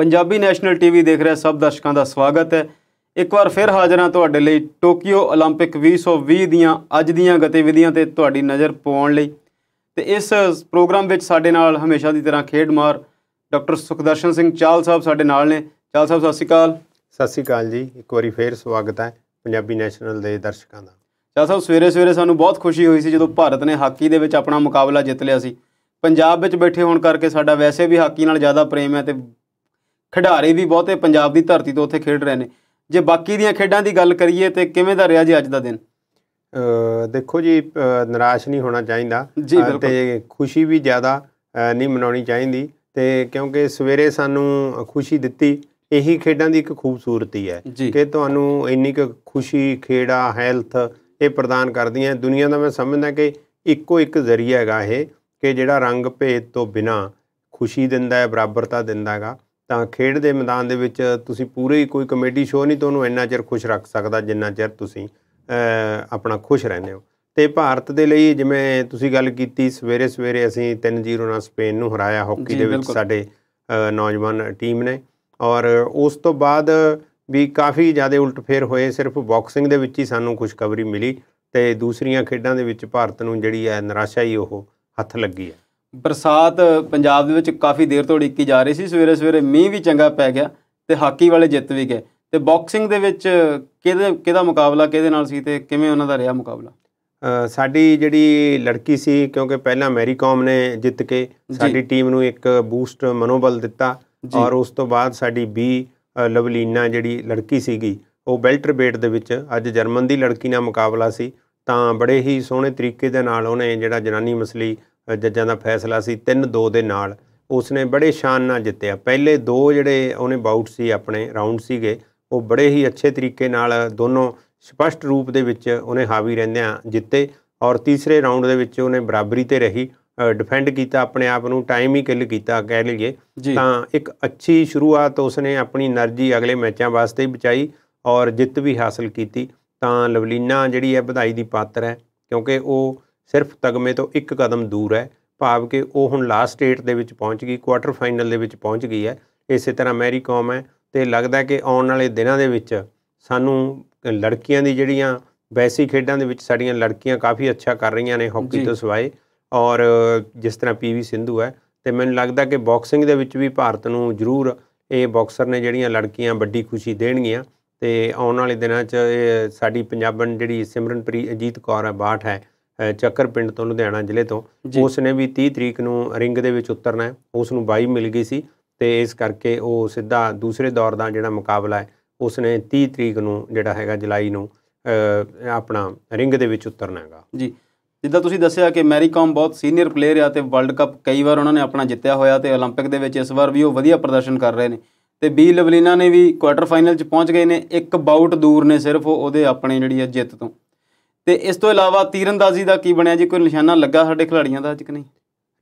Punjabi national TV ਦੇਖ ਰਹੇ ਸਭ ਦਰਸ਼ਕਾਂ ਦਾ ਸਵਾਗਤ ਹੈ ਇੱਕ ਵਾਰ ਫਿਰ ਹਾਜ਼ਰਾਂ ਤੁਹਾਡੇ ਲਈ ਟੋਕੀਓ 올림픽 2020 ਦੀਆਂ ਅੱਜ ਦੀਆਂ ਗਤੀਵਿਧੀਆਂ ਤੇ ਤੁਹਾਡੀ ਨਜ਼ਰ ਪਾਉਣ ਲਈ ਤੇ ਇਸ ਪ੍ਰੋਗਰਾਮ ਵਿੱਚ ਸਾਡੇ ਨਾਲ ਹਮੇਸ਼ਾ ਦੀ ਤਰ੍ਹਾਂ ਖੇਡ ਮਾਰ ਡਾਕਟਰ ਸੁਖਦਰਸ਼ਨ ਸਿੰਘ ਚਾਲ ਸਾਹਿਬ ਸਾਡੇ ਨਾਲ ਨੇ ਚਾਲ ਸਾਹਿਬ ਸਤਿ ਸ਼੍ਰੀ ਅਕਾਲ ਸਤਿ ਸ਼੍ਰੀ ਅਕਾਲ ਜੀ ਇੱਕ ਵਾਰੀ ਫੇਰ ਸਵਾਗਤ ਹੈ ਪੰਜਾਬੀ ਨੈਸ਼ਨਲ ਦੇ ਦਰਸ਼ਕਾਂ ਦਾ ਚਾਲ ਸਾਹਿਬ ਸਵੇਰੇ ਸਵੇਰੇ ਸਾਨੂੰ ਬਹੁਤ ਖੁਸ਼ੀ ਹੋਈ ਸੀ ਜਦੋਂ ਭਾਰਤ ਨੇ ਹਾਕੀ ਦੇ ਵਿੱਚ ਆਪਣਾ ਮੁਕਾਬਲਾ ਜਿੱਤ ਲਿਆ ਸੀ ਪੰਜਾਬ ਵਿੱਚ ਬੈਠੇ ਹੋਣ ਕਰਕੇ ਸਾਡਾ ਵੈਸੇ ਵੀ ਹਾਕੀ ਨਾਲ ਜ਼ਿਆਦਾ ਪ੍ਰੇਮ ਹੈ ਤੇ ਖਿਡਾਰੀ ਵੀ ਬਹੁਤੇ ਪੰਜਾਬ ਦੀ ਧਰਤੀ ਤੋਂ ਉੱਥੇ ਖੇਡ ਰਹੇ ਨੇ ਜੇ ਬਾਕੀ ਦੀਆਂ ਖੇਡਾਂ ਦੀ ਗੱਲ ਕਰੀਏ ਤੇ ਕਿਵੇਂ ਦਾ ਰਿਹਾ ਜੀ ਅੱਜ ਦਾ ਦਿਨ ਦੇਖੋ ਜੀ ਨਿਰਾਸ਼ ਨਹੀਂ ਹੋਣਾ ਚਾਹੀਦਾ ਤੇ ਖੁਸ਼ੀ ਵੀ ਜ਼ਿਆਦਾ ਨਹੀਂ ਮਨਾਉਣੀ ਚਾਹੀਦੀ ਤੇ ਕਿਉਂਕਿ ਸਵੇਰੇ ਸਾਨੂੰ ਖੁਸ਼ੀ ਦਿੱਤੀ ਇਹੀ ਖੇਡਾਂ ਦੀ ਇੱਕ ਖੂਬਸੂਰਤੀ ਹੈ ਕਿ ਤੁਹਾਨੂੰ ਇੰਨੀ ਕੁ ਖੁਸ਼ੀ ਖੇੜਾ ਹੈਲਥ ਇਹ ਪ੍ਰਦਾਨ ਕਰਦੀਆਂ ਦੁਨੀਆ ਦਾ ਮੈਂ ਸਮਝਦਾ ਕਿ ਇੱਕੋ ਇੱਕ ਜ਼ਰੀਆ ਹੈਗਾ ਇਹ ਕਿ ਜਿਹੜਾ ਰੰਗ ਭੇਦ ਤੋਂ ਬਿਨਾ ਖੁਸ਼ੀ ਦਿੰਦਾ ਹੈ ਬਰਾਬਰਤਾ ਦਿੰਦਾ ਹੈਗਾ ਤਾਂ ਖੇਡ ਦੇ ਮੈਦਾਨ ਦੇ ਵਿੱਚ ਤੁਸੀਂ ਪੂਰੇ ਹੀ ਕੋਈ ਕਮੇਡੀ ਸ਼ੋਅ ਨਹੀਂ ਤੁਹਾਨੂੰ ਇੰਨਾ ਚਿਰ ਖੁਸ਼ ਰੱਖ ਸਕਦਾ ਜਿੰਨਾ ਚਿਰ ਤੁਸੀਂ ਆਪਣਾ ਖੁਸ਼ ਰਹਿੰਦੇ ਹੋ ਤੇ ਭਾਰਤ ਦੇ ਲਈ ਜਿਵੇਂ ਤੁਸੀਂ ਗੱਲ ਕੀਤੀ ਸਵੇਰੇ ਸਵੇਰੇ ਅਸੀਂ 3-0 ਨਾਲ ਸਪੇਨ ਨੂੰ ਹਰਾਇਆ ਹਾਕੀ ਦੇ ਵਿੱਚ ਸਾਡੇ ਨੌਜਵਾਨ ਟੀਮ ਨੇ ਔਰ ਉਸ ਤੋਂ ਬਾਅਦ ਵੀ ਕਾਫੀ ਜ਼ਿਆਦਾ ਉਲਟਫੇਰ ਹੋਏ ਸਿਰਫ ਬਾਕਸਿੰਗ ਦੇ ਵਿੱਚ ਹੀ ਸਾਨੂੰ ਖੁਸ਼ਖਬਰੀ ਮਿਲੀ ਤੇ ਦੂਸਰੀਆਂ ਖੇਡਾਂ ਦੇ ਵਿੱਚ ਭਾਰਤ ਨੂੰ ਜਿਹੜੀ ਹੈ ਨਿਰਾਸ਼ਾ ਹੀ ਉਹ ਹੱਥ ਲੱਗੀ ਹੈ ਬਰਸਾਤ ਪੰਜਾਬ ਦੇ ਵਿੱਚ ਕਾਫੀ ਦੇਰ ਤੋਂ ਡਿੱਕੀ ਜਾ ਰਹੀ ਸੀ ਸਵੇਰੇ ਸਵੇਰੇ ਮੀਂਹ ਵੀ ਚੰਗਾ ਪੈ ਗਿਆ ਤੇ ਹਾਕੀ ਵਾਲੇ ਜਿੱਤ ਵੀ ਗਏ ਤੇ ਬਾਕਸਿੰਗ ਦੇ ਵਿੱਚ ਕਿਹਦੇ ਕਿਹਦਾ ਮੁਕਾਬਲਾ ਕਿਹਦੇ ਨਾਲ ਸੀ ਤੇ ਕਿਵੇਂ ਉਹਨਾਂ ਦਾ ਰਿਹਾ ਮੁਕਾਬਲਾ ਸਾਡੀ ਜਿਹੜੀ ਲੜਕੀ ਸੀ ਕਿਉਂਕਿ ਪਹਿਲਾਂ ਮੈਰੀ ਕਾਮ ਨੇ ਜਿੱਤ ਕੇ ਸਾਡੀ ਟੀਮ ਨੂੰ ਇੱਕ ਬੂਸਟ ਮਨੋਬਲ ਦਿੱਤਾ ਔਰ ਉਸ ਤੋਂ ਬਾਅਦ ਸਾਡੀ ਬੀ ਲਵਲੀਨਾ ਜਿਹੜੀ ਲੜਕੀ ਸੀਗੀ ਉਹ ਬੇਟ ਦੇ ਵਿੱਚ ਅੱਜ ਜਰਮਨ ਦੀ ਲੜਕੀ ਨਾਲ ਮੁਕਾਬਲਾ ਸੀ ਤਾਂ ਬੜੇ ਹੀ ਸੋਹਣੇ ਤਰੀਕੇ ਦੇ ਨਾਲ ਉਹਨੇ ਜਿਹੜਾ ਜਨਾਨੀ ਮਸਲੀ ਜੱਜਾਂ ਦਾ ਫੈਸਲਾ ਸੀ 3-2 ਦੇ ਨਾਲ ਉਸਨੇ ਬੜੇ ਸ਼ਾਨ ਨਾਲ ਜਿੱਤਿਆ ਪਹਿਲੇ ਦੋ ਜਿਹੜੇ ਉਹਨੇ ਬਾਊਟ ਸੀ ਆਪਣੇ ਰਾਉਂਡ ਸੀਗੇ ਉਹ ਬੜੇ ਹੀ ਅੱਛੇ ਤਰੀਕੇ ਨਾਲ ਦੋਨੋਂ ਸਪਸ਼ਟ ਰੂਪ ਦੇ ਵਿੱਚ ਉਹਨੇ ਹਾਵੀ ਰਹਿੰਦਿਆਂ ਜਿੱਤੇ ਔਰ ਤੀਸਰੇ ਰਾਉਂਡ ਦੇ ਵਿੱਚ ਉਹਨੇ ਬਰਾਬਰੀ ਤੇ ਰਹੀ ਡਿਫੈਂਡ ਕੀਤਾ ਆਪਣੇ ਆਪ ਨੂੰ ਟਾਈਮ ਹੀ ਕਿਲ ਕੀਤਾ ਕਹਿ ਲਈਏ ਤਾਂ ਇੱਕ ਅੱਛੀ ਸ਼ੁਰੂਆਤ ਉਸਨੇ ਆਪਣੀ એનર્ਜੀ ਅਗਲੇ ਮੈਚਾਂ ਵਾਸਤੇ ਬਚਾਈ ਔਰ ਜਿੱਤ ਵੀ ਹਾਸਲ ਕੀਤੀ ਤਾਂ ਲਵਲੀਨਾ ਜਿਹੜੀ ਹੈ ਵਧਾਈ ਦੀ ਪਾਤਰ ਹੈ ਕਿਉਂਕਿ ਉਹ ਸਿਰਫ ਤਗਮੇ ਤੋਂ ਇੱਕ ਕਦਮ ਦੂਰ ਹੈ ਭਾਵ ਕਿ ਉਹ ਹੁਣ ਲਾਸਟ ਸਟੇਟ ਦੇ ਵਿੱਚ ਪਹੁੰਚ ਗਈ ਕੁਆਟਰ ਫਾਈਨਲ ਦੇ ਵਿੱਚ ਪਹੁੰਚ ਗਈ ਹੈ ਇਸੇ ਤਰ੍ਹਾਂ ਮੈਰੀ ਕੌਮ ਹੈ ਤੇ ਲੱਗਦਾ ਕਿ ਆਉਣ ਵਾਲੇ ਦਿਨਾਂ ਦੇ ਵਿੱਚ ਸਾਨੂੰ ਲੜਕੀਆਂ ਦੀ ਜਿਹੜੀਆਂ ਵੈਸੀ ਖੇਡਾਂ ਦੇ ਵਿੱਚ ਸਾਡੀਆਂ ਲੜਕੀਆਂ ਕਾਫੀ ਅੱਛਾ ਕਰ ਰਹੀਆਂ ਨੇ ਹਾਕੀ ਤੋਂ ਸਿਵਾਏ ਔਰ ਜਿਸ ਤਰ੍ਹਾਂ ਪੀਵੀ ਸਿੰਧੂ ਹੈ ਤੇ ਮੈਨੂੰ ਲੱਗਦਾ ਕਿ ਬਾਕਸਿੰਗ ਦੇ ਵਿੱਚ ਵੀ ਭਾਰਤ ਨੂੰ ਜ਼ਰੂਰ ਇਹ ਬਾਕਸਰ ਨੇ ਜਿਹੜੀਆਂ ਲੜਕੀਆਂ ਵੱਡੀ ਖੁਸ਼ੀ ਦੇਣਗੀਆਂ ਤੇ ਆਉਣ ਵਾਲੇ ਦਿਨਾਂ 'ਚ ਸਾਡੀ ਪੰਜਾਬਣ ਜਿਹੜੀ ਸਿਮਰਨਪ੍ਰੀਤ ਅਜੀਤ ਕੌਰ ਹੈ ਬਾਠ ਹੈ ਚੱਕਰ ਪਿੰਡ ਤੋਂ ਲੁਧਿਆਣਾ ਜ਼ਿਲ੍ਹੇ ਤੋਂ ਉਸ ਨੇ ਵੀ 30 ਤਰੀਕ ਨੂੰ ਰਿੰਗ ਦੇ ਵਿੱਚ ਉਤਰਨਾ ਹੈ ਉਸ ਨੂੰ 22 ਮਿਲ ਗਈ ਸੀ ਤੇ ਇਸ ਕਰਕੇ ਉਹ ਸਿੱਧਾ ਦੂਸਰੇ ਦੌਰ ਦਾ ਜਿਹੜਾ ਮੁਕਾਬਲਾ ਹੈ ਉਸਨੇ 30 ਤਰੀਕ ਨੂੰ ਜਿਹੜਾ ਹੈਗਾ ਜੁਲਾਈ ਨੂੰ ਆਪਣਾ ਰਿੰਗ ਦੇ ਵਿੱਚ ਉਤਰਨਾ ਹੈਗਾ ਜੀ ਜਿੱਦਾਂ ਤੁਸੀਂ ਦੱਸਿਆ ਕਿ ਮੈਰੀਕਮ ਬਹੁਤ ਸੀਨੀਅਰ ਪਲੇਅਰ ਆ ਤੇ ਵਰਲਡ ਕੱਪ ਕਈ ਵਾਰ ਉਹਨਾਂ ਨੇ ਆਪਣਾ ਜਿੱਤਿਆ ਹੋਇਆ ਤੇ 올림픽 ਦੇ ਵਿੱਚ ਇਸ ਵਾਰ ਵੀ ਉਹ ਵਧੀਆ ਪ੍ਰਦਰਸ਼ਨ ਕਰ ਰਹੇ ਨੇ ਤੇ ਬੀ ਲਵਲੀਨਾ ਨੇ ਵੀ ਕੁਆਟਰ ਫਾਈਨਲ 'ਚ ਪਹੁੰਚ ਗਏ ਨੇ ਇੱਕ ਬਾਊਟ ਦੂਰ ਨੇ ਸਿਰਫ ਉਹਦੇ ਆਪਣੇ ਜਿਹੜੀ ਹੈ ਜਿੱਤ ਤੋਂ ਤੇ ਇਸ ਤੋਂ ਇਲਾਵਾ ਤੀਰੰਦਾਜ਼ੀ ਦਾ ਕੀ ਬਣਿਆ ਜੀ ਕੋਈ ਨਿਸ਼ਾਨਾ ਲੱਗਾ ਸਾਡੇ ਖਿਡਾਰੀਆਂ ਦਾ ਅੱਜ ਕਿ ਨਹੀਂ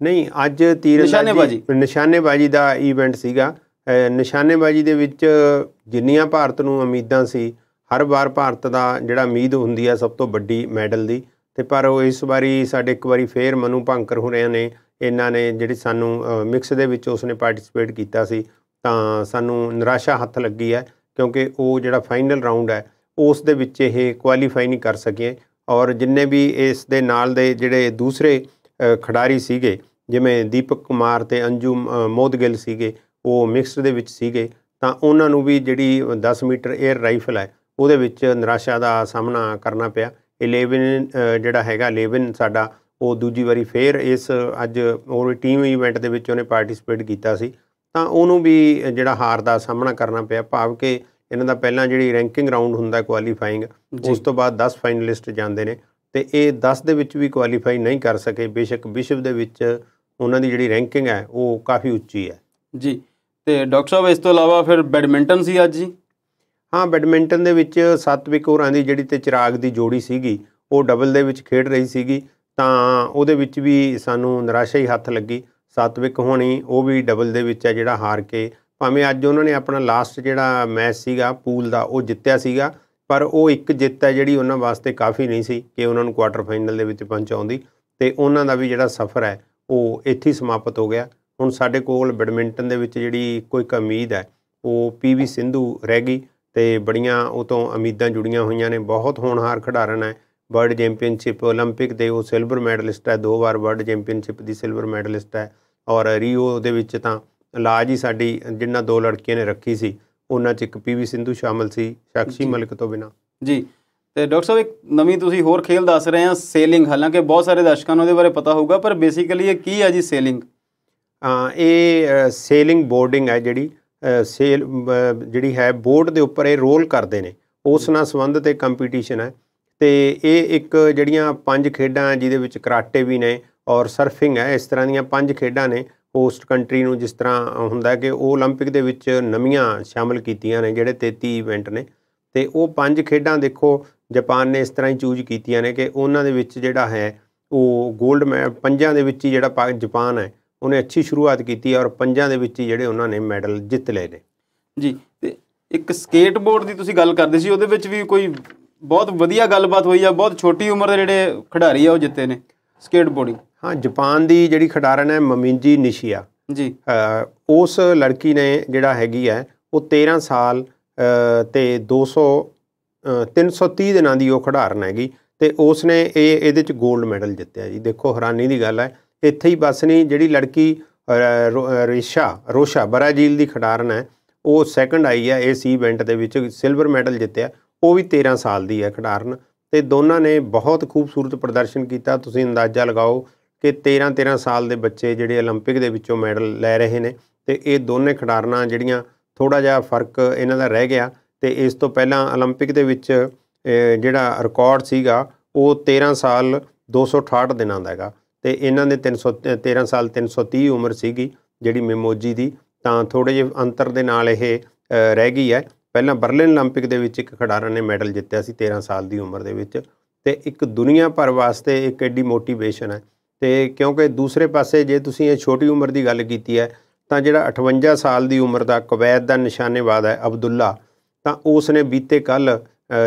ਨਹੀਂ ਅੱਜ ਤੀਰੰਦਾਜ਼ੀ ਨਿਸ਼ਾਨੇਬਾਜ਼ੀ ਦਾ ਈਵੈਂਟ ਸੀਗਾ ਨਿਸ਼ਾਨੇਬਾਜ਼ੀ ਦੇ ਵਿੱਚ ਜਿੰਨੀਆਂ ਭਾਰਤ ਨੂੰ ਉਮੀਦਾਂ ਸੀ ਹਰ ਵਾਰ ਭਾਰਤ ਦਾ ਜਿਹੜਾ ਉਮੀਦ ਹੁੰਦੀ ਆ ਸਭ ਤੋਂ ਵੱਡੀ ਮੈਡਲ ਦੀ ਤੇ ਪਰ ਉਹ ਇਸ ਵਾਰੀ ਸਾਡੇ ਇੱਕ ਵਾਰੀ ਫੇਰ ਮਨੂ ਭੰਕਰ ਹੋ ਰਹੇ ਨੇ ਇਹਨਾਂ ਨੇ ਜਿਹੜੀ ਸਾਨੂੰ ਮਿਕਸ ਦੇ ਵਿੱਚ ਉਸਨੇ ਪਾਰਟਿਸਿਪੇਟ ਕੀਤਾ ਸੀ ਤਾਂ ਸਾਨੂੰ ਨਿਰਾਸ਼ਾ ਹੱਥ ਲੱਗੀ ਹੈ ਕਿਉਂਕਿ ਉਹ ਜਿਹੜਾ ਫਾਈਨਲ ਰਾਉਂਡ ਹੈ ਉਸ ਦੇ ਵਿੱਚ ਇਹ ਕੁਆਲੀਫਾਈ ਨਹੀਂ ਕਰ ਸਕੇ ਔਰ ਜਿੰਨੇ ਵੀ ਇਸ ਦੇ ਨਾਲ ਦੇ ਜਿਹੜੇ ਦੂਸਰੇ ਖਿਡਾਰੀ ਸੀਗੇ ਜਿਵੇਂ ਦੀਪਕ ਕੁਮਾਰ ਤੇ ਅੰਜੂ ਮੋਦਗਿਲ ਸੀਗੇ ਉਹ ਮਿਕਸ ਦੇ ਵਿੱਚ ਸੀਗੇ ਤਾਂ ਉਹਨਾਂ ਨੂੰ ਵੀ ਜਿਹੜੀ 10 ਮੀਟਰ 에ਅਰ ਰਾਈਫਲ ਹੈ ਉਹਦੇ ਵਿੱਚ ਨਿਰਾਸ਼ਾ ਦਾ ਸਾਹਮਣਾ ਕਰਨਾ ਪਿਆ 11 ਜਿਹੜਾ ਹੈਗਾ 11 ਸਾਡਾ ਉਹ ਦੂਜੀ ਵਾਰੀ ਫੇਰ ਇਸ ਅੱਜ ਉਹ ਟੀਮ ਇਵੈਂਟ ਦੇ ਵਿੱਚ ਉਹਨੇ ਪਾਰਟਿਸਿਪੇਟ ਕੀਤਾ ਸੀ ਤਾਂ ਉਹਨੂੰ ਵੀ ਜਿਹੜਾ ਹਾਰ ਦਾ ਸਾਹਮਣਾ ਕਰਨਾ ਪਿਆ ਭਾਵ ਕਿ ਇਹਨਾਂ ਦਾ ਪਹਿਲਾਂ ਜਿਹੜੀ ਰੈਂਕਿੰਗ ਰਾਉਂਡ ਹੁੰਦਾ ਕੁਆਲੀਫਾਈਂਗ ਉਸ ਤੋਂ ਬਾਅਦ 10 ਫਾਈਨਲਿਸਟ ਜਾਂਦੇ ਨੇ ਤੇ ਇਹ 10 ਦੇ ਵਿੱਚ ਵੀ ਕੁਆਲੀਫਾਈ ਨਹੀਂ ਕਰ ਸਕੇ ਬੇਸ਼ੱਕ ਵਿਸ਼ਵ ਦੇ ਵਿੱਚ ਉਹਨਾਂ ਦੀ ਜਿਹੜੀ ਰੈਂਕਿੰਗ ਹੈ ਉਹ ਕਾਫੀ ਉੱਚੀ ਹੈ ਜੀ ਤੇ ਡਾਕਟਰ ਸਾਹਿਬ ਇਸ ਤੋਂ ਇਲਾਵਾ ਫਿਰ ਬੈਡਮਿੰਟਨ ਸੀ ਅੱਜ ਜੀ ਹਾਂ ਬੈਡਮਿੰਟਨ ਦੇ ਵਿੱਚ ਸਤਵਿਕ ਹੋਰਾਂ ਦੀ ਜਿਹੜੀ ਤੇ ਚਿਰਾਗ ਦੀ ਜੋੜੀ ਸੀਗੀ ਉਹ ਡਬਲ ਦੇ ਵਿੱਚ ਖੇਡ ਰਹੀ ਸੀਗੀ ਤਾਂ ਉਹਦੇ ਵਿੱਚ ਵੀ ਸਾਨੂੰ ਨਿਰਾਸ਼ਾ ਹੀ ਹੱਥ ਲੱਗੀ ਸਤਵਿਕ ਹੋਣੀ ਉਹ ਵੀ ਡਬਲ ਦੇ ਵਿੱਚ ਆ ਜਿਹੜਾ ਹਾਰ ਕੇ ਭਾਵੇਂ ਅੱਜ ਉਹਨਾਂ ਨੇ ਆਪਣਾ ਲਾਸਟ ਜਿਹੜਾ ਮੈਚ ਸੀਗਾ ਪੂਲ ਦਾ ਉਹ ਜਿੱਤਿਆ ਸੀਗਾ ਪਰ ਉਹ ਇੱਕ ਜਿੱਤ ਹੈ ਜਿਹੜੀ ਉਹਨਾਂ ਵਾਸਤੇ ਕਾਫੀ ਨਹੀਂ ਸੀ ਕਿ ਉਹਨਾਂ ਨੂੰ ਕੁਆਟਰ ਫਾਈਨਲ ਦੇ ਵਿੱਚ ਪਹੁੰਚਾਉਂਦੀ ਤੇ ਉਹਨਾਂ ਦਾ ਵੀ ਜਿਹੜਾ ਸਫ਼ਰ ਹੈ ਉਹ ਇੱਥੇ ਸਮਾਪਤ ਹੋ ਗਿਆ ਹੁਣ ਸਾਡੇ ਕੋਲ ਬੈਡਮਿੰਟਨ ਦੇ ਵਿੱਚ ਜਿਹੜੀ ਕੋਈ ਉਮੀਦ ਹੈ ਉਹ ਪੀਵੀ ਸਿੰਧੂ ਰਹਿ ਗਈ ਤੇ ਬੜੀਆਂ ਉਹ ਤੋਂ ਉਮੀਦਾਂ ਜੁੜੀਆਂ ਹੋਈਆਂ ਨੇ ਬਹੁਤ ਹੋਣਹਾਰ ਖਿਡਾਰਨ ਹੈ ਵਰਲਡ ਚੈਂਪੀਅਨਸ਼ਿਪ 올림픽 ਦੇ ਉਹ ਸਿਲਵਰ ਮੈਡਲਿਸਟ ਹੈ ਦੋ ਵਾਰ ਵਰਲਡ ਚੈਂਪੀਅਨਸ਼ਿਪ ਦੀ ਸਿਲਵਰ ਮੈਡਲਿਸਟ ਹੈ ਔਰ ਰੀਓ ਦੇ ਵਿੱਚ ਤਾਂ ਲਾਜ ਹੀ ਸਾਡੀ ਜਿੰਨਾ ਦੋ ਲੜਕੀਆਂ ਨੇ ਰੱਖੀ ਸੀ ਉਹਨਾਂ 'ਚ ਇੱਕ ਪੀਵੀ ਸਿੰਧੂ ਸ਼ਾਮਲ ਸੀ ਸ਼ਕਸ਼ੀ ਮਲਕ ਤੋਂ ਬਿਨਾ ਜੀ ਤੇ ਡਾਕਟਰ ਸਾਹਿਬ ਇੱਕ ਨਵੀਂ ਤੁਸੀਂ ਹੋਰ ਖੇਲ ਦੱਸ ਰਹੇ ਆ ਸੇਲਿੰਗ ਹਾਲਾਂਕਿ ਬਹੁਤ ਸਾਰੇ ਦਰਸ਼ਕਾਂ ਨੂੰ ਉਹਦੇ ਬਾਰੇ ਪਤਾ ਹੋਊਗਾ ਪਰ ਬੇਸਿਕਲੀ ਇਹ ਕੀ ਹੈ ਜੀ ਸੇਲਿੰਗ ਇਹ ਸੇਲਿੰਗ ਬੋਰਡਿੰਗ ਹੈ ਜਿਹੜੀ ਸੇਲ ਜਿਹੜੀ ਹੈ ਬੋਰਡ ਦੇ ਉੱਪਰ ਇਹ ਰੋਲ ਕਰਦੇ ਨੇ ਉਸ ਨਾਲ ਸੰਬੰਧ ਤੇ ਕੰਪੀਟੀਸ਼ਨ ਹੈ ਤੇ ਇਹ ਇੱਕ ਜਿਹੜੀਆਂ ਪੰਜ ਖੇਡਾਂ ਜਿਹਦੇ ਵਿੱਚ ਕਰਾਟੇ ਵੀ ਨੇ ਔਰ ਸਰਫਿੰਗ ਹੈ ਇਸ ਤਰ੍ਹਾਂ ਦੀਆਂ ਪੰਜ ਖੇਡਾਂ ਨੇ ਹੋਸਟ ਕੰਟਰੀ ਨੂੰ ਜਿਸ ਤਰ੍ਹਾਂ ਹੁੰਦਾ ਕਿ ਉਹ 올림픽 ਦੇ ਵਿੱਚ ਨਵੀਆਂ ਸ਼ਾਮਲ ਕੀਤੀਆਂ ਨੇ ਜਿਹੜੇ 33 ਇਵੈਂਟ ਨੇ ਤੇ ਉਹ ਪੰਜ ਖੇਡਾਂ ਦੇਖੋ ਜਾਪਾਨ ਨੇ ਇਸ ਤਰ੍ਹਾਂ ਹੀ ਚੂਜ਼ ਕੀਤੀਆਂ ਨੇ ਕਿ ਉਹਨਾਂ ਦੇ ਵਿੱਚ ਜਿਹੜਾ ਹੈ ਉਹ 골ਡ ਮੈਡਲ ਪੰਜਾਂ ਦੇ ਵਿੱਚ ਹੀ ਜਿਹੜਾ ਜਾਪਾਨ ਹੈ ਉਹਨੇ ਅੱਛੀ ਸ਼ੁਰੂਆਤ ਕੀਤੀ ਔਰ ਪੰਜਾਂ ਦੇ ਵਿੱਚ ਜਿਹੜੇ ਉਹਨਾਂ ਨੇ ਮੈਡਲ ਜਿੱਤ ਲਏ ਨੇ ਜੀ ਤੇ ਇੱਕ ਸਕੇਟਬੋਰਡ ਦੀ ਤੁਸੀਂ ਗੱਲ ਕਰਦੇ ਸੀ ਉਹਦੇ ਵਿੱਚ ਵੀ ਕੋਈ ਬਹੁਤ ਵਧੀਆ ਗੱਲਬਾਤ ਹੋਈ ਆ ਬਹੁਤ ਛੋਟੀ ਉਮਰ ਦੇ ਜਿਹੜੇ ਖਿਡਾਰੀ ਆ ਉਹ ਜਿੱਤੇ ਨੇ ਸਕੇਟਬੋਰਡਿੰਗ ਹਾਂ ਜਾਪਾਨ ਦੀ ਜਿਹੜੀ ਖਿਡਾਰਨ ਹੈ ਮਮਿੰਜੀ ਨਿਸ਼ੀਆ ਜੀ ਉਸ ਲੜਕੀ ਨੇ ਜਿਹੜਾ ਹੈਗੀ ਹੈ ਉਹ 13 ਸਾਲ ਤੇ 200 330 ਦਿਨਾਂ ਦੀ ਉਹ ਖਿਡਾਰਨ ਹੈਗੀ ਤੇ ਉਸ ਨੇ ਇਹ ਇਹਦੇ ਚ 골ਡ ਮੈਡਲ ਜਿੱਤਿਆ ਜੀ ਦੇਖੋ ਹੈਰਾਨੀ ਦੀ ਗੱਲ ਹੈ ਇੱਥੇ ਹੀ ਬਸ ਨਹੀਂ ਜਿਹੜੀ ਲੜਕੀ ਰੇਸ਼ਾ ਰੋਸ਼ਾ ਬਰਾਜ਼ੀਲ ਦੀ ਖਿਡਾਰਨ ਹੈ ਉਹ ਸੈਕੰਡ ਆਈ ਹੈ ਇਸ ਇਵੈਂਟ ਦੇ ਵਿੱਚ ਸਿਲਵਰ ਮੈਡਲ ਜਿੱਤਿਆ ਉਹ ਵੀ 13 ਸਾਲ ਦੀ ਹੈ ਖਿਡਾਰਨ ਤੇ ਦੋਨਾਂ ਨੇ ਬਹੁਤ ਖੂਬਸੂਰਤ ਪ੍ਰਦਰਸ਼ਨ ਕੀਤਾ ਤੁਸੀਂ ਅੰਦਾਜ਼ਾ ਲਗਾਓ ਕਿ 13 13 ਸਾਲ ਦੇ ਬੱਚੇ ਜਿਹੜੇ 올림픽 ਦੇ ਵਿੱਚੋਂ ਮੈਡਲ ਲੈ ਰਹੇ ਨੇ ਤੇ ਇਹ ਦੋਨੇ ਖਿਡਾਰਨਾਂ ਜਿਹੜੀਆਂ ਥੋੜਾ ਜਿਹਾ ਫਰਕ ਇਹਨਾਂ ਦਾ ਰਹਿ ਗਿਆ ਤੇ ਇਸ ਤੋਂ ਪਹਿਲਾਂ 올림픽 ਦੇ ਵਿੱਚ ਜਿਹੜਾ ਰਿਕਾਰਡ ਸੀਗਾ ਉਹ 13 ਸਾਲ 268 ਦਿਨਾਂ ਦਾ ਹੈਗਾ ਤੇ ਇਹਨਾਂ ਦੇ 313 ਸਾਲ 330 ਉਮਰ ਸੀਗੀ ਜਿਹੜੀ ਮੈਮੋਜੀ ਦੀ ਤਾਂ ਥੋੜੇ ਜਿਹੇ ਅੰਤਰ ਦੇ ਨਾਲ ਇਹ ਰਹਿ ਗਈ ਹੈ ਪਹਿਲਾਂ ਬਰਲਿਨ 올림픽 ਦੇ ਵਿੱਚ ਇੱਕ ਖਿਡਾਰਨ ਨੇ ਮੈਡਲ ਜਿੱਤਿਆ ਸੀ 13 ਸਾਲ ਦੀ ਉਮਰ ਦੇ ਵਿੱਚ ਤੇ ਇੱਕ ਦੁਨੀਆ ਭਰ ਵਾਸਤੇ ਇੱਕ ਐਡੀ ਮੋਟੀਵੇਸ਼ਨ ਹੈ ਤੇ ਕਿਉਂਕਿ ਦੂਸਰੇ ਪਾਸੇ ਜੇ ਤੁਸੀਂ ਇਹ ਛੋਟੀ ਉਮਰ ਦੀ ਗੱਲ ਕੀਤੀ ਹੈ ਤਾਂ ਜਿਹੜਾ 58 ਸਾਲ ਦੀ ਉਮਰ ਦਾ ਕੁਵੈਤ ਦਾ ਨਿਸ਼ਾਨੇਬਾਜ਼ ਹੈ ਅਬਦੁੱਲਾ ਤਾਂ ਉਸ ਨੇ ਬੀਤੇ ਕੱਲ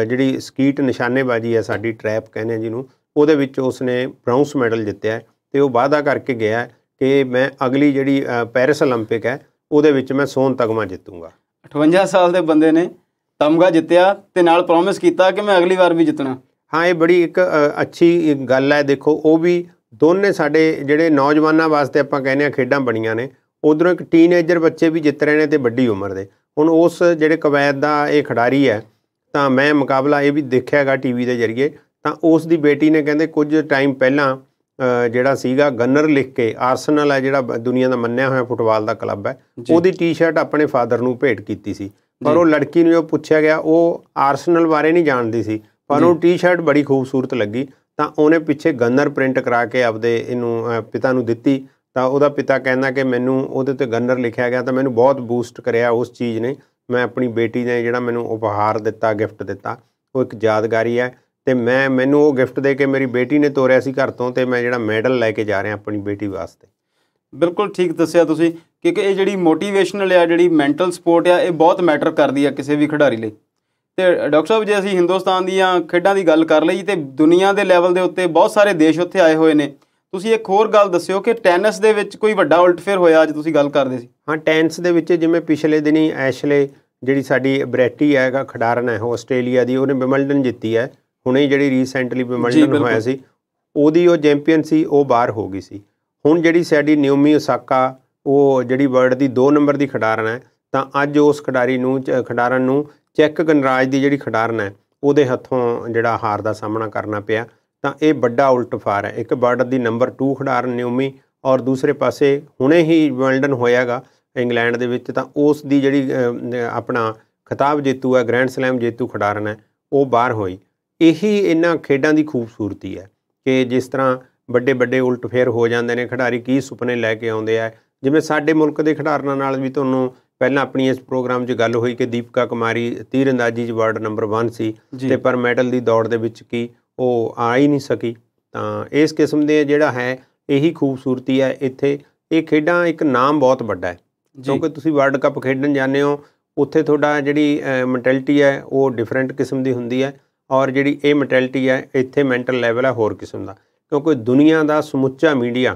ਜਿਹੜੀ ਸਕੀਟ ਨਿਸ਼ਾਨੇਬਾਜ਼ੀ ਹੈ ਸਾਡੀ ਟ੍ਰੈਪ ਕਹਿੰਦੇ ਜਿਹਨੂੰ ਉਹਦੇ ਵਿੱਚ ਉਸਨੇ ਬ੍ਰਾਂਸ ਮੈਡਲ ਜਿੱਤਿਆ ਤੇ ਉਹ ਵਾਅਦਾ ਕਰਕੇ ਗਿਆ ਕਿ ਮੈਂ ਅਗਲੀ ਜਿਹੜੀ ਪੈਰਿਸ 올림픽 ਹੈ ਉਹਦੇ ਵਿੱਚ ਮੈਂ ਸੋਨ ਤਗਮਾ ਜਿੱਤੂੰਗਾ 58 ਸਾਲ ਦੇ ਬੰਦੇ ਨੇ ਤਮਗਾ ਜਿੱਤਿਆ ਤੇ ਨਾਲ ਪ੍ਰੋਮਿਸ ਕੀਤਾ ਕਿ ਮੈਂ ਅਗਲੀ ਵਾਰ ਵੀ ਜਿੱਤਣਾ ਹਾਂ ਇਹ ਬੜੀ ਇੱਕ ਅੱਛੀ ਗੱਲ ਹੈ ਦੇਖੋ ਉਹ ਵੀ ਦੋਨੇ ਸਾਡੇ ਜਿਹੜੇ ਨੌਜਵਾਨਾਂ ਵਾਸਤੇ ਆਪਾਂ ਕਹਿੰਦੇ ਆ ਖੇਡਾਂ ਬਣੀਆਂ ਨੇ ਉਧਰੋਂ ਇੱਕ ਟੀਨੇਜਰ ਬੱਚੇ ਵੀ ਜਿੱਤ ਰਹੇ ਨੇ ਤੇ ਵੱਡੀ ਉਮਰ ਦੇ ਹੁਣ ਉਸ ਜਿਹੜੇ ਕਵੈਦ ਦਾ ਇਹ ਖਿਡਾਰੀ ਹੈ ਤਾਂ ਮੈਂ ਮੁਕਾਬਲਾ ਇਹ ਵੀ ਦੇਖਿਆਗਾ ਟੀਵੀ ਦੇ ਜ਼ਰੀਏ ਤਾਂ ਉਸ ਦੀ ਬੇਟੀ ਨੇ ਕਹਿੰਦੇ ਕੁਝ ਟਾਈਮ ਪਹਿਲਾਂ ਜਿਹੜਾ ਸੀਗਾ ਗਨਰ ਲਿਖ ਕੇ ਆਰਸਨਲ ਹੈ ਜਿਹੜਾ ਦੁਨੀਆ ਦਾ ਮੰਨਿਆ ਹੋਇਆ ਫੁੱਟਬਾਲ ਦਾ ਕਲੱਬ ਹੈ ਉਹਦੀ ਟੀ-ਸ਼ਰਟ ਆਪਣੇ ਫਾਦਰ ਨੂੰ ਭੇਟ ਕੀਤੀ ਸੀ ਪਰ ਉਹ ਲੜਕੀ ਨੂੰ ਜੋ ਪੁੱਛਿਆ ਗਿਆ ਉਹ ਆਰਸਨਲ ਬਾਰੇ ਨਹੀਂ ਜਾਣਦੀ ਸੀ ਪਰ ਉਹ ਟੀ-ਸ਼ਰਟ ਬੜੀ ਖੂਬਸੂਰਤ ਲੱਗੀ ਤਾਂ ਉਹਨੇ ਪਿੱਛੇ ਗਨਰ ਪ੍ਰਿੰਟ ਕਰਾ ਕੇ ਆਪਦੇ ਇਹਨੂੰ ਪਿਤਾ ਨੂੰ ਦਿੱਤੀ ਤਾਂ ਉਹਦਾ ਪਿਤਾ ਕਹਿੰਦਾ ਕਿ ਮੈਨੂੰ ਉਹਦੇ ਤੇ ਗਨਰ ਲਿਖਿਆ ਗਿਆ ਤਾਂ ਮੈਨੂੰ ਬਹੁਤ ਬੂਸਟ ਕਰਿਆ ਉਸ ਚੀਜ਼ ਨੇ ਮੈਂ ਆਪਣੀ ਬੇਟੀ ਨੇ ਜਿਹੜਾ ਮੈਨੂੰ ਉਪਹਾਰ ਦਿੱਤਾ ਗਿਫਟ ਦਿੱਤਾ ਉਹ ਇੱਕ ਯਾਦਗਾਰੀ ਹੈ ਤੇ ਮੈਂ ਮੈਨੂੰ ਉਹ ਗਿਫਟ ਦੇ ਕੇ ਮੇਰੀ ਬੇਟੀ ਨੇ ਤੋਰਿਆ ਸੀ ਘਰ ਤੋਂ ਤੇ ਮੈਂ ਜਿਹੜਾ ਮੈਡਲ ਲੈ ਕੇ ਜਾ ਰਿਹਾ ਆਪਣੀ ਬੇਟੀ ਵਾਸਤੇ ਬਿਲਕੁਲ ਠੀਕ ਦੱਸਿਆ ਤੁਸੀਂ ਕਿਉਂਕਿ ਇਹ ਜਿਹੜੀ ਮੋਟੀਵੇਸ਼ਨਲ ਆ ਜਿਹੜੀ ਮੈਂਟਲ ਸਪੋਰਟ ਆ ਇਹ ਬਹੁਤ ਮੈਟਰ ਕਰਦੀ ਆ ਕਿਸੇ ਵੀ ਖਿਡਾਰੀ ਲਈ ਤੇ ਡਾਕਟਰ ਸਾਹਿਬ ਜੇ ਅਸੀਂ ਹਿੰਦੁਸਤਾਨ ਦੀਆਂ ਖੇਡਾਂ ਦੀ ਗੱਲ ਕਰ ਲਈ ਤੇ ਦੁਨੀਆ ਦੇ ਲੈਵਲ ਦੇ ਉੱਤੇ ਬਹੁਤ ਸਾਰੇ ਦੇਸ਼ ਉੱਥੇ ਆਏ ਹੋਏ ਨੇ ਤੁਸੀਂ ਇੱਕ ਹੋਰ ਗੱਲ ਦੱਸਿਓ ਕਿ ਟੈਨਿਸ ਦੇ ਵਿੱਚ ਕੋਈ ਵੱਡਾ ਉਲਟਫੇਰ ਹੋਇਆ ਅੱਜ ਤੁਸੀਂ ਗੱਲ ਕਰਦੇ ਸੀ ਹਾਂ ਟੈਨਿਸ ਦੇ ਵਿੱਚ ਜਿਵੇਂ ਪਿਛਲੇ ਦਿਨੀ ਐਸ਼ਲੇ ਜਿਹੜੀ ਸਾਡੀ ਬ੍ਰੈਟੀ ਹੈਗਾ ਖਿਡਾਰਨ ਹੈ ਉਹ ਆਸਟ੍ਰੇਲੀਆ ਦੀ ਉਹਨੇ ਬਿਮਲਡਨ ਜਿੱਤੀ ਹੈ ਹੁਣੇ ਜਿਹੜੀ ਰੀਸੈਂਟਲੀ ਵਿੰਬਲਡਨ ਹੋਇਆ ਸੀ ਉਹਦੀ ਉਹ ਚੈਂਪੀਅਨ ਸੀ ਉਹ ਬਾਹਰ ਹੋ ਗਈ ਸੀ ਹੁਣ ਜਿਹੜੀ ਸਾਡੀ ਨਿਯੂਮੀ ਓਸਾਕਾ ਉਹ ਜਿਹੜੀ ਵਰਲਡ ਦੀ 2 ਨੰਬਰ ਦੀ ਖਿਡਾਰਨ ਹੈ ਤਾਂ ਅੱਜ ਉਸ ਖਿਡਾਰੀ ਨੂੰ ਖਿਡਾਰਨ ਨੂੰ ਚੈੱਕ ਗਣਰਾਜ ਦੀ ਜਿਹੜੀ ਖਿਡਾਰਨ ਹੈ ਉਹਦੇ ਹੱਥੋਂ ਜਿਹੜਾ ਹਾਰ ਦਾ ਸਾਹਮਣਾ ਕਰਨਾ ਪਿਆ ਤਾਂ ਇਹ ਵੱਡਾ ਉਲਟਫਾਰ ਹੈ ਇੱਕ ਵਰਲਡ ਦੀ ਨੰਬਰ 2 ਖਿਡਾਰਨ ਨਿਯੂਮੀ ਔਰ ਦੂਸਰੇ ਪਾਸੇ ਹੁਣੇ ਹੀ ਵਿੰਬਲਡਨ ਹੋਇਆਗਾ ਇੰਗਲੈਂਡ ਦੇ ਵਿੱਚ ਤਾਂ ਉਸ ਦੀ ਜਿਹੜੀ ਆਪਣਾ ਖਿਤਾਬ ਜੇਤੂ ਹੈ ਗ੍ਰੈਂਡ ਸਲੈਮ ਜੇਤੂ ਖਿਡਾਰਨ ਹੈ ਉਹ ਬਾਹਰ ਹੋਈ ਇਹੀ ਇਹਨਾਂ ਖੇਡਾਂ ਦੀ ਖੂਬਸੂਰਤੀ ਹੈ ਕਿ ਜਿਸ ਤਰ੍ਹਾਂ ਵੱਡੇ ਵੱਡੇ ਉਲਟਫੇਰ ਹੋ ਜਾਂਦੇ ਨੇ ਖਿਡਾਰੀ ਕੀ ਸੁਪਨੇ ਲੈ ਕੇ ਆਉਂਦੇ ਆ ਜਿਵੇਂ ਸਾਡੇ ਮੁਲਕ ਦੇ ਖਿਡਾਰਨਾਂ ਨਾਲ ਵੀ ਤੁਹਾਨੂੰ ਪਹਿਲਾਂ ਆਪਣੀ ਇਸ ਪ੍ਰੋਗਰਾਮ 'ਚ ਗੱਲ ਹੋਈ ਕਿ ਦੀਪਕਾ ਕੁਮਾਰੀ ਤੀਰਅੰਦਾਜ਼ੀ 'ਚ ਵਰਲਡ ਨੰਬਰ 1 ਸੀ ਤੇ ਪਰ ਮੈਡਲ ਦੀ ਦੌੜ ਦੇ ਵਿੱਚ ਕੀ ਉਹ ਆ ਹੀ ਨਹੀਂ ਸਕੀ ਤਾਂ ਇਸ ਕਿਸਮ ਦੇ ਜਿਹੜਾ ਹੈ ਇਹੀ ਖੂਬਸੂਰਤੀ ਹੈ ਇੱਥੇ ਇਹ ਖੇਡਾਂ ਇੱਕ ਨਾਮ ਬਹੁਤ ਵੱਡਾ ਹੈ ਕਿਉਂਕਿ ਤੁਸੀਂ ਵਰਲਡ ਕੱਪ ਖੇਡਣ ਜਾਂਦੇ ਹੋ ਉੱਥੇ ਤੁਹਾਡਾ ਜਿਹੜੀ ਮੈਂਟੈਲਿਟੀ ਹੈ ਉਹ ਡਿਫਰੈਂਟ ਕਿਸਮ ਦੀ ਹੁੰਦੀ ਹੈ ਔਰ ਜਿਹੜੀ ਇਹ ਮੈਂਟੈਲਿਟੀ ਹੈ ਇੱਥੇ ਮੈਂਟਲ ਲੈਵਲ ਹੈ ਹੋਰ ਕਿਸਮ ਦਾ ਕਿਉਂਕਿ ਦੁਨੀਆ ਦਾ ਸਮੁੱਚਾ ਮੀਡੀਆ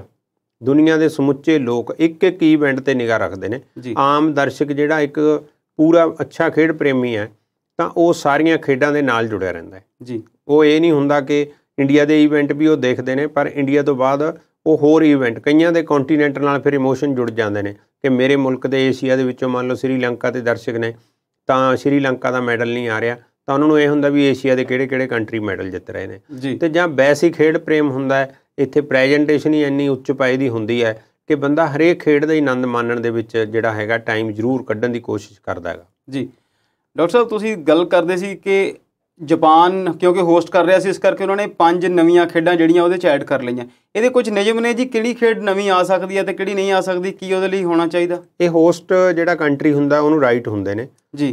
ਦੁਨੀਆ ਦੇ ਸਮੁੱਚੇ ਲੋਕ ਇੱਕ ਇੱਕ ਇਵੈਂਟ ਤੇ ਨਿਗਾਹ ਰੱਖਦੇ ਨੇ ਆਮ ਦਰਸ਼ਕ ਜਿਹੜਾ ਇੱਕ ਪੂਰਾ ਅੱਛਾ ਖੇਡ ਪ੍ਰੇਮੀ ਹੈ ਤਾਂ ਉਹ ਸਾਰੀਆਂ ਖੇਡਾਂ ਦੇ ਨਾਲ ਜੁੜਿਆ ਰਹਿੰਦਾ ਹੈ ਜੀ ਉਹ ਇਹ ਨਹੀਂ ਹੁੰਦਾ ਕਿ ਇੰਡੀਆ ਦੇ ਇਵੈਂਟ ਵੀ ਉਹ ਦੇਖਦੇ ਨੇ ਪਰ ਇੰਡੀਆ ਤੋਂ ਬਾਅਦ ਉਹ ਹੋਰ ਇਵੈਂਟ ਕਈਆਂ ਦੇ ਕੰਟੀਨੈਂਟ ਨਾਲ ਫਿਰ ਇਮੋਸ਼ਨ ਜੁੜ ਜਾਂਦੇ ਨੇ ਕਿ ਮੇਰੇ ਮੁਲਕ ਦੇ ਏਸ਼ੀਆ ਦੇ ਵਿੱਚੋਂ ਮੰਨ ਲਓ ਸ਼੍ਰੀਲੰਕਾ ਦੇ ਦਰਸ਼ਕ ਨੇ ਤਾਂ ਸ਼੍ਰੀਲੰਕਾ ਦਾ ਮੈਡਲ ਨਹੀਂ ਆ ਰਿਹਾ ਤਾਂ ਉਹਨਾਂ ਨੂੰ ਇਹ ਹੁੰਦਾ ਵੀ ਏਸ਼ੀਆ ਦੇ ਕਿਹੜੇ-ਕਿਹੜੇ ਕੰਟਰੀ ਮੈਡਲ ਜਿੱਤ ਰਹੇ ਨੇ ਤੇ ਜਾਂ ਬੈਸਿਕ ਖੇਡ ਪ੍ਰੇਮ ਹੁੰਦਾ ਹੈ ਇੱਥੇ ਪ੍ਰੈਜੈਂਟੇਸ਼ਨ ਹੀ ਇੰਨੀ ਉੱਚ ਪਾਈ ਦੀ ਹੁੰਦੀ ਹੈ ਕਿ ਬੰਦਾ ਹਰੇਕ ਖੇਡ ਦਾ ਆਨੰਦ ਮਾਣਨ ਦੇ ਵਿੱਚ ਜਿਹੜਾ ਹੈਗਾ ਟਾਈਮ ਜ਼ਰੂਰ ਕੱਢਣ ਦੀ ਕੋਸ਼ਿਸ਼ ਕਰਦਾ ਹੈਗਾ ਜੀ ਡਾਕਟਰ ਸਾਹਿਬ ਤੁਸੀਂ ਗੱਲ ਕਰਦੇ ਸੀ ਕਿ ਜਾਪਾਨ ਕਿਉਂਕਿ ਹੋਸਟ ਕਰ ਰਿਹਾ ਸੀ ਇਸ ਕਰਕੇ ਉਹਨਾਂ ਨੇ ਪੰਜ ਨਵੀਆਂ ਖੇਡਾਂ ਜਿਹੜੀਆਂ ਉਹਦੇ ਚ ਐਡ ਕਰ ਲਈਆਂ ਇਹਦੇ ਕੁਝ ਨਿਯਮ ਨੇ ਜੀ ਕਿਹੜੀ ਖੇਡ ਨਵੀਂ ਆ ਸਕਦੀ ਹੈ ਤੇ ਕਿਹੜੀ ਨਹੀਂ ਆ ਸਕਦੀ ਕੀ ਉਹਦੇ ਲਈ ਹੋਣਾ ਚਾਹੀਦਾ ਇਹ ਹੋਸਟ ਜਿਹੜਾ ਕੰਟਰੀ ਹੁੰਦਾ ਉਹਨੂੰ ਰਾਈਟ ਹੁੰਦੇ ਨੇ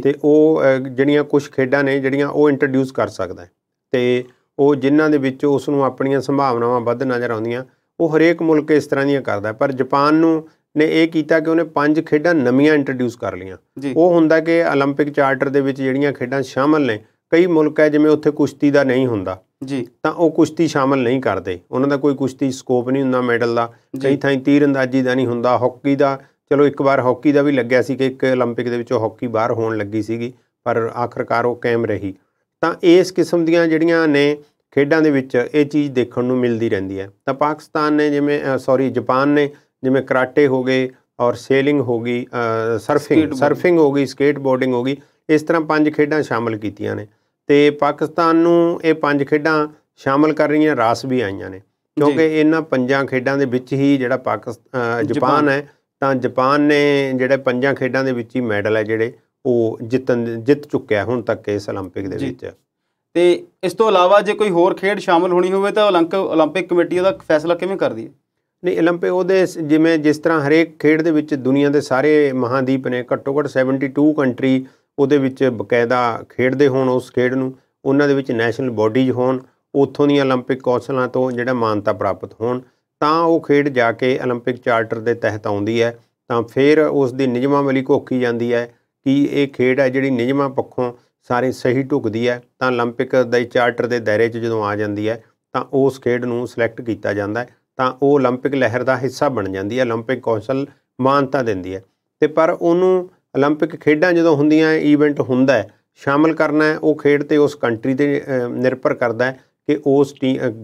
ਤੇ ਉਹ ਜਿਹੜੀਆਂ ਕੁਝ ਖੇਡਾਂ ਨੇ ਜਿਹੜੀਆਂ ਉਹ ਇੰਟਰੋਡਿਊਸ ਕਰ ਸਕਦਾ ਤੇ ਉਹ ਜਿਨ੍ਹਾਂ ਦੇ ਵਿੱਚ ਉਸ ਨੂੰ ਆਪਣੀਆਂ ਸੰਭਾਵਨਾਵਾਂ ਵੱਧ ਨਜ਼ਰ ਆਉਂਦੀਆਂ ਉਹ ਹਰੇਕ ਮੁਲਕ ਇਸ ਤਰ੍ਹਾਂ ਦੀਆਂ ਕਰਦਾ ਪਰ ਜਾਪਾਨ ਨੂੰ ਨੇ ਇਹ ਕੀਤਾ ਕਿ ਉਹਨੇ ਪੰਜ ਖੇਡਾਂ ਨਵੀਆਂ ਇੰਟਰੋਡਿਊਸ ਕਰ ਲਈਆਂ ਉਹ ਹੁੰਦਾ ਕਿ 올림픽 ਚਾਰਟਰ ਦੇ ਵਿੱਚ ਜਿਹੜੀਆਂ ਖੇਡਾਂ ਸ਼ਾਮਲ ਨੇ ਕਈ ਮੁਲਕ ਹੈ ਜਿਵੇਂ ਉੱਥੇ ਕੁਸ਼ਤੀ ਦਾ ਨਹੀਂ ਹੁੰਦਾ ਜੀ ਤਾਂ ਉਹ ਕੁਸ਼ਤੀ ਸ਼ਾਮਲ ਨਹੀਂ ਕਰਦੇ ਉਹਨਾਂ ਦਾ ਕੋਈ ਕੁਸ਼ਤੀ ਸਕੋਪ ਨਹੀਂ ਹੁੰਦਾ ਮੈਡਲ ਦਾ ਕਈ ਥਾਂ ਤੀਰ ਅੰਦਾਜ਼ੀ ਦਾ ਨਹੀਂ ਹੁੰਦਾ ਹਾਕੀ ਦਾ ਚਲੋ ਇੱਕ ਵਾਰ ਹਾਕੀ ਦਾ ਵੀ ਲੱਗਿਆ ਸੀ ਕਿ ਇੱਕ 올림픽 ਦੇ ਵਿੱਚੋਂ ਹਾਕੀ ਬਾਹਰ ਹੋਣ ਲੱਗੀ ਸੀਗੀ ਪਰ ਆਖਰਕਾਰ ਉਹ ਕਾਇਮ ਰਹੀ ਤਾਂ ਇਸ ਕਿਸਮ ਦੀਆਂ ਜਿਹੜੀਆਂ ਨੇ ਖੇਡਾਂ ਦੇ ਵਿੱਚ ਇਹ ਚੀਜ਼ ਦੇਖਣ ਨੂੰ ਮਿਲਦੀ ਰਹਿੰਦੀ ਹੈ ਤਾਂ ਪਾਕਿਸਤਾਨ ਨੇ ਜਿਵੇਂ ਸੌਰੀ ਜਾਪਾਨ ਨੇ ਜਿਵੇਂ ਕਰਾਟੇ ਹੋ ਗਏ ਔਰ ਸੇਲਿੰਗ ਹੋ ਗਈ ਸਰਫਿੰਗ ਸਰਫਿੰਗ ਹੋ ਗਈ ਸਕੇਟਬੋਰਡਿੰਗ ਹੋ ਗਈ ਇਸ ਤਰ੍ਹਾਂ ਪੰਜ ਖੇਡਾਂ ਸ਼ਾਮਲ ਕੀਤੀਆਂ ਨੇ ਤੇ ਪਾਕਿਸਤਾਨ ਨੂੰ ਇਹ ਪੰਜ ਖੇਡਾਂ ਸ਼ਾਮਲ ਕਰ ਰਹੀਆਂ ਰਾਸ ਵੀ ਆਈਆਂ ਨੇ ਕਿਉਂਕਿ ਇਹਨਾਂ ਪੰਜਾਂ ਖੇਡਾਂ ਦੇ ਵਿੱਚ ਹੀ ਜਿਹੜਾ ਪਾਕਿਸਤਾਨ ਜਾਪਾਨ ਹੈ ਤਾਂ ਜਾਪਾਨ ਨੇ ਜਿਹੜੇ ਪੰਜਾਂ ਖੇਡਾਂ ਦੇ ਵਿੱਚ ਹੀ ਮੈਡਲ ਹੈ ਜਿਹੜੇ ਉਹ ਜਿੱਤਨ ਜਿੱਤ ਚੁੱਕਿਆ ਹੁਣ ਤੱਕ ਇਸ 올림픽 ਦੇ ਵਿੱਚ ਤੇ ਇਸ ਤੋਂ ਇਲਾਵਾ ਜੇ ਕੋਈ ਹੋਰ ਖੇਡ ਸ਼ਾਮਲ ਹੋਣੀ ਹੋਵੇ ਤਾਂ 올림픽 ਕਮੇਟੀ ਉਹਦਾ ਫੈਸਲਾ ਕਿਵੇਂ ਕਰਦੀ ਹੈ ਨਹੀਂ 올림픽 ਉਹਦੇ ਜਿਵੇਂ ਜਿਸ ਤਰ੍ਹਾਂ ਹਰੇਕ ਖੇਡ ਦੇ ਵਿੱਚ ਦੁਨੀਆ ਦੇ ਸਾਰੇ ਮਹਾਦੀਪ ਨੇ ਘੱਟੋ ਘੱਟ 72 ਕੰਟਰੀ ਉਹਦੇ ਵਿੱਚ ਬਕਾਇਦਾ ਖੇਡਦੇ ਹੋਣ ਉਸ ਖੇਡ ਨੂੰ ਉਹਨਾਂ ਦੇ ਵਿੱਚ ਨੈਸ਼ਨਲ ਬਾਡੀਜ਼ ਹੋਣ ਉੱਥੋਂ ਦੀਆਂ 올림픽 ਕੌਂਸਲਾਂ ਤੋਂ ਜਿਹੜਾ ਮਾਨਤਾ ਪ੍ਰਾਪਤ ਹੋਣ ਤਾਂ ਉਹ ਖੇਡ ਜਾ ਕੇ 올림픽 ਚਾਰਟਰ ਦੇ ਤਹਿਤ ਆਉਂਦੀ ਹੈ ਤਾਂ ਫਿਰ ਉਸ ਦੀ ਨਿਯਮਾਵਲੀ ਕੋਕੀ ਜਾਂਦੀ ਹੈ ਕਿ ਇਹ ਖੇਡ ਹੈ ਜਿਹੜੀ ਨਿਯਮਾਂ ਪੱਖੋਂ ਸਾਰੇ ਸਹੀ ਢੁਕਦੀ ਹੈ ਤਾਂ 올림픽 ਦੇ ਚਾਰਟਰ ਦੇ ਦਾਇਰੇ 'ਚ ਜਦੋਂ ਆ ਜਾਂਦੀ ਹੈ ਤਾਂ ਉਸ ਖੇਡ ਨੂੰ ਸਿਲੈਕਟ ਕੀਤਾ ਜਾਂਦਾ ਹੈ ਤਾਂ ਉਹ 올림픽 ਲਹਿਰ ਦਾ ਹਿੱਸਾ ਬਣ ਜਾਂਦੀ ਹੈ 올림픽 ਕੌਂਸਲ ਮਾਨਤਾ ਦਿੰਦੀ ਹੈ ਤੇ ਪਰ ਉਹਨੂੰ 올림픽 ਖੇਡਾਂ ਜਦੋਂ ਹੁੰਦੀਆਂ ਇਵੈਂਟ ਹੁੰਦਾ ਹੈ ਸ਼ਾਮਲ ਕਰਨਾ ਹੈ ਉਹ ਖੇਡ ਤੇ ਉਸ ਕੰਟਰੀ ਤੇ ਨਿਰਭਰ ਕਰਦਾ ਹੈ ਕਿ ਉਸ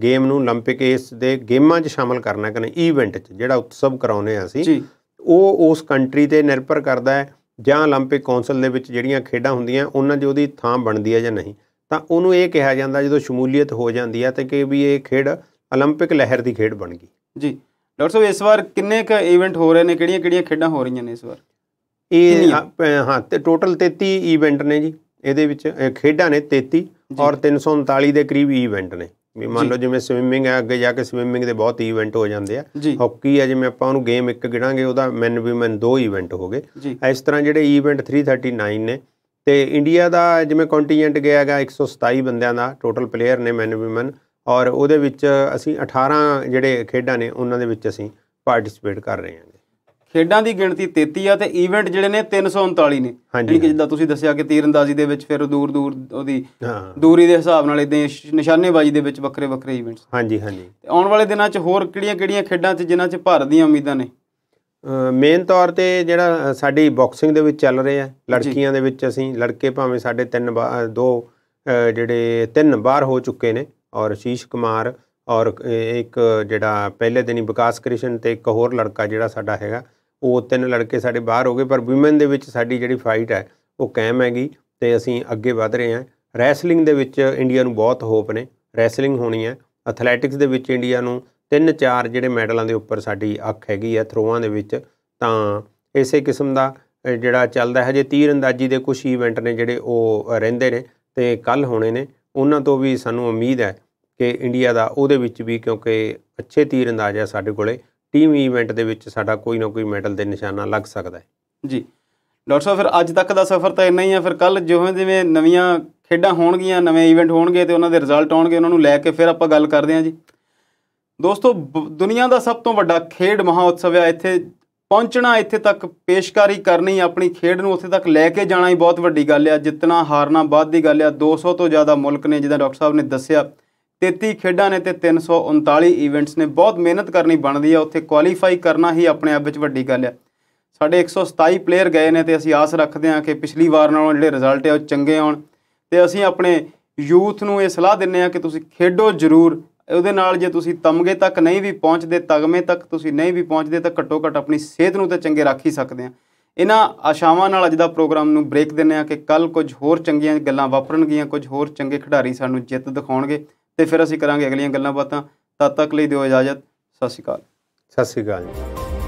ਗੇਮ ਨੂੰ 올림픽 ਇਸ ਦੇ ਗੇਮਾਂ 'ਚ ਸ਼ਾਮਲ ਕਰਨਾ ਕਿ ਨਹੀਂ ਇਵੈਂਟ 'ਚ ਜਿਹੜਾ ਉਤਸਵ ਕਰਾਉਨੇ ਆ ਅਸੀਂ ਉਹ ਉਸ ਕੰਟਰੀ ਤੇ ਨਿਰਭਰ ਕਰਦਾ ਹੈ ਜਾਂ 올림픽 ਕੌਂਸਲ ਦੇ ਵਿੱਚ ਜਿਹੜੀਆਂ ਖੇਡਾਂ ਹੁੰਦੀਆਂ ਉਹਨਾਂ 'ਚ ਉਹਦੀ ਥਾਂ ਬਣਦੀ ਹੈ ਜਾਂ ਨਹੀਂ ਤਾਂ ਉਹਨੂੰ ਇਹ ਕਿਹਾ ਜਾਂਦਾ ਜਦੋਂ ਸ਼ਮੂਲੀਅਤ ਹੋ ਜਾਂਦੀ ਹੈ ਤੇ ਕਿ ਵੀ ਇਹ ਖੇਡ 올림픽 ਲਹਿਰ ਦੀ ਖੇਡ ਬਣ ਗਈ ਜੀ ਡਾਕਟਰ ਸਾਹਿਬ ਇਸ ਵਾਰ ਕਿੰਨੇ ਕ ਇਵੈਂਟ ਹੋ ਰਹੇ ਨੇ ਕਿਹੜੀਆਂ ਕਿਹੜੀਆਂ ਖੇਡਾਂ ਹੋ ਰਹੀਆਂ ਨੇ ਇਸ ਵਾਰ ਇਹ ਹਾਂ ਤੇ ਟੋਟਲ 33 ਇਵੈਂਟ ਨੇ ਜੀ ਇਹਦੇ ਵਿੱਚ ਖੇਡਾਂ ਨੇ 33 ਔਰ 339 ਦੇ ਕਰੀਬ ਇਵੈਂਟ ਨੇ ਵੀ ਮੰਨ ਲਓ ਜਿਵੇਂ ਸਵਿਮਿੰਗ ਹੈ ਅੱਗੇ ਜਾ ਕੇ ਸਵਿਮਿੰਗ ਦੇ ਬਹੁਤ ਇਵੈਂਟ ਹੋ ਜਾਂਦੇ ਆ ਹਾਕੀ ਹੈ ਜਿਵੇਂ ਆਪਾਂ ਉਹਨੂੰ ਗੇਮ ਇੱਕ ਗਿਣਾਂਗੇ ਉਹਦਾ ਮੈਨ ਮੈਨ ਦੋ ਇਵੈਂਟ ਹੋ ਗਏ ਇਸ ਤਰ੍ਹਾਂ ਜਿਹੜੇ ਇਵੈਂਟ 339 ਨੇ ਤੇ ਇੰਡੀਆ ਦਾ ਜਿਵੇਂ ਕੰਟੀਨੈਂਟ ਗਿਆਗਾ 127 ਬੰਦਿਆਂ ਦਾ ਟੋਟਲ ਪਲੇਅਰ ਨੇ ਮੈਨ ਮੈਨ ਔਰ ਉਹਦੇ ਵਿੱਚ ਅਸੀਂ 18 ਜਿਹੜੇ ਖੇਡਾਂ ਨੇ ਉਹਨਾਂ ਦੇ ਵਿੱਚ ਅਸੀਂ ਪਾਰਟਿਸਿਪੇਟ ਕਰ ਰਹੇ ਹਾਂ ਖੇਡਾਂ ਦੀ ਗਿਣਤੀ 33 ਆ ਤੇ ਇਵੈਂਟ ਜਿਹੜੇ ਨੇ 339 ਨੇ ਜਿਹੜੀ ਕਿ ਜਿੱਦਾਂ ਤੁਸੀਂ ਦੱਸਿਆ ਕਿ ਤੀਰਅੰਦਾਜ਼ੀ ਦੇ ਵਿੱਚ ਫਿਰ ਦੂਰ ਦੂਰ ਉਹਦੀ ਦੂਰੀ ਦੇ ਹਿਸਾਬ ਨਾਲ ਇਦਾਂ ਨਿਸ਼ਾਨੇਬਾਜ਼ੀ ਦੇ ਵਿੱਚ ਵੱਖਰੇ ਵੱਖਰੇ ਇਵੈਂਟਸ ਹਾਂਜੀ ਹਾਂਜੀ ਆਉਣ ਵਾਲੇ ਦਿਨਾਂ 'ਚ ਹੋਰ ਕਿਹੜੀਆਂ-ਕਿਹੜੀਆਂ ਖੇਡਾਂ 'ਚ ਜਿਨ੍ਹਾਂ 'ਚ ਭਾਰਤ ਦੀਆਂ ਉਮੀਦਾਂ ਨੇ ਮੇਨ ਤੌਰ ਤੇ ਜਿਹੜਾ ਸਾਡੀ ਬਾਕਸਿੰਗ ਦੇ ਵਿੱਚ ਚੱਲ ਰਹੇ ਆ ਲੜਕੀਆਂ ਦੇ ਵਿੱਚ ਅਸੀਂ ਲੜਕੇ ਭਾਵੇਂ ਸਾਡੇ ਤਿੰਨ ਦੋ ਜਿਹੜੇ ਤਿੰਨ ਬਾਹਰ ਹੋ ਚੁੱਕੇ ਨੇ ਔਰ ਸ਼ੀਸ਼ ਕੁਮਾਰ ਔਰ ਇੱਕ ਜਿਹੜਾ ਪਹਿਲੇ ਦਿਨ ਹੀ ਵਿਕਾਸ ਕ੍ਰਿਸ਼ਨ ਤੇ ਇੱਕ ਹੋਰ ਲੜਕਾ ਜਿਹੜਾ ਸਾਡਾ ਹੈਗਾ ਉਹ ਤਿੰਨ ਲੜਕੇ ਸਾਡੇ ਬਾਹਰ ਹੋ ਗਏ ਪਰ ਔਮਨ ਦੇ ਵਿੱਚ ਸਾਡੀ ਜਿਹੜੀ ਫਾਈਟ ਹੈ ਉਹ ਕਾਇਮ ਹੈਗੀ ਤੇ ਅਸੀਂ ਅੱਗੇ ਵਧ ਰਹੇ ਹਾਂ ਰੈਸਲਿੰਗ ਦੇ ਵਿੱਚ ਇੰਡੀਆ ਨੂੰ ਬਹੁਤ ਹੋਪ ਨੇ ਰੈਸਲਿੰਗ ਹੋਣੀ ਹੈ ਐਥਲੈਟਿਕਸ ਦੇ ਵਿੱਚ ਇੰਡੀਆ ਨੂੰ ਤਿੰਨ ਚਾਰ ਜਿਹੜੇ ਮੈਡਲਾਂ ਦੇ ਉੱਪਰ ਸਾਡੀ ਅੱਖ ਹੈਗੀ ਹੈ ਥਰੋਆਂ ਦੇ ਵਿੱਚ ਤਾਂ ਇਸੇ ਕਿਸਮ ਦਾ ਜਿਹੜਾ ਚੱਲਦਾ ਹੈ ਜੇ ਤੀਰ ਅੰਦਾਜ਼ੀ ਦੇ ਕੁਝ ਇਵੈਂਟ ਨੇ ਜਿਹੜੇ ਉਹ ਰਹਿੰਦੇ ਨੇ ਤੇ ਕੱਲ ਹੋਣੇ ਨੇ ਉਹਨਾਂ ਤੋਂ ਵੀ ਸਾਨੂੰ ਉਮੀਦ ਹੈ ਕਿ ਇੰਡੀਆ ਦਾ ਉਹਦੇ ਵਿੱਚ ਵੀ ਕਿਉਂਕਿ ਅੱਛੇ ਤੀਰ ਅੰਦਾਜ਼ ਹੈ ਸਾਡੇ ਕੋਲੇ ਟੀਮ ਇਵੈਂਟ ਦੇ ਵਿੱਚ ਸਾਡਾ ਕੋਈ ਨਾ ਕੋਈ ਮੈਡਲ ਦੇ ਨਿਸ਼ਾਨਾ ਲੱਗ ਸਕਦਾ ਹੈ ਜੀ ਡਾਕਟਰ ਸਾਹਿਬ ਫਿਰ ਅੱਜ ਤੱਕ ਦਾ ਸਫ਼ਰ ਤਾਂ ਇੰਨਾ ਹੀ ਆ ਫਿਰ ਕੱਲ ਜਿਵੇਂ ਜਿਵੇਂ ਨਵੀਆਂ ਖੇਡਾਂ ਹੋਣਗੀਆਂ ਨਵੇਂ ਇਵੈਂਟ ਹੋਣਗੇ ਤੇ ਉਹਨਾਂ ਦੇ ਰਿਜ਼ਲਟ ਆਉਣਗੇ ਉਹਨਾਂ ਨੂੰ ਲੈ ਕੇ ਫਿਰ ਆਪਾਂ ਗੱਲ ਕਰਦੇ ਹਾਂ ਜੀ ਦੋਸਤੋ ਦੁਨੀਆ ਦਾ ਸਭ ਤੋਂ ਵੱਡਾ ਖੇਡ ਮਹਾਉਤਸਵ ਆ ਇੱਥੇ ਪਹੁੰਚਣਾ ਇੱਥੇ ਤੱਕ ਪੇਸ਼ਕਾਰੀ ਕਰਨੀ ਆਪਣੀ ਖੇਡ ਨੂੰ ਉੱਥੇ ਤੱਕ ਲੈ ਕੇ ਜਾਣਾ ਹੀ ਬਹੁਤ ਵੱਡੀ ਗੱਲ ਹੈ ਜਿੰਨਾ ਹਾਰਨਾ ਬਾਅਦ ਦੀ ਗੱਲ ਹੈ 200 ਤੋਂ ਜ਼ਿਆਦਾ ਮੁਲਕ ਨੇ ਜਿਹਦਾ ਡਾਕਟਰ ਸਾਹਿਬ ਨੇ ਦੱਸਿਆ 33 ਖੇਡਾਂ ਨੇ ਤੇ 339 ਇਵੈਂਟਸ ਨੇ ਬਹੁਤ ਮਿਹਨਤ ਕਰਨੀ ਬਣਦੀ ਆ ਉੱਥੇ ਕੁਆਲੀਫਾਈ ਕਰਨਾ ਹੀ ਆਪਣੇ ਆਪ ਵਿੱਚ ਵੱਡੀ ਗੱਲ ਆ ਸਾਡੇ 127 ਪਲੇਅਰ ਗਏ ਨੇ ਤੇ ਅਸੀਂ ਆਸ ਰੱਖਦੇ ਹਾਂ ਕਿ ਪਿਛਲੀ ਵਾਰ ਨਾਲੋਂ ਜਿਹੜੇ ਰਿਜ਼ਲਟ ਆ ਉਹ ਚੰਗੇ ਆਉਣ ਤੇ ਅਸੀਂ ਆਪਣੇ ਯੂਥ ਨੂੰ ਇਹ ਸਲਾਹ ਦਿੰਨੇ ਆ ਕਿ ਤੁਸੀਂ ਖੇਡੋ ਜ਼ਰੂਰ ਉਹਦੇ ਨਾਲ ਜੇ ਤੁਸੀਂ ਤਮਗੇ ਤੱਕ ਨਹੀਂ ਵੀ ਪਹੁੰਚਦੇ ਤਗਮੇ ਤੱਕ ਤੁਸੀਂ ਨਹੀਂ ਵੀ ਪਹੁੰਚਦੇ ਤਾਂ ਘੱਟੋ ਘੱਟ ਆਪਣੀ ਸਿਹਤ ਨੂੰ ਤਾਂ ਚੰਗੇ ਰੱਖ ਹੀ ਸਕਦੇ ਆ ਇਹਨਾਂ ਆਸ਼ਾਵਾਂ ਨਾਲ ਅੱਜ ਦਾ ਪ੍ਰੋਗਰਾਮ ਨੂੰ ਬ੍ਰੇਕ ਦਿੰਨੇ ਆ ਕਿ ਕੱਲ ਕੁਝ ਹੋਰ ਚੰਗੀਆਂ ਗੱਲਾਂ ਵਾਪਰਨਗੀਆਂ ਕੁਝ ਹੋਰ ਚੰਗੇ ਖਿਡਾਰੀ ਸਾਨੂੰ ਜਿੱਤ ਦਿਖਾਉਣਗੇ ਤੇ ਫਿਰ ਅਸੀਂ ਕਰਾਂਗੇ ਅਗਲੀਆਂ ਗੱਲਾਂ ਬਾਤਾਂ ਤਦ ਤੱਕ ਲਈ ਦਿਓ ਇਜਾਜ਼ਤ ਸਤਿ ਸ਼੍ਰੀ ਅਕਾਲ ਸਤਿ ਸ਼੍ਰੀ ਅਕਾਲ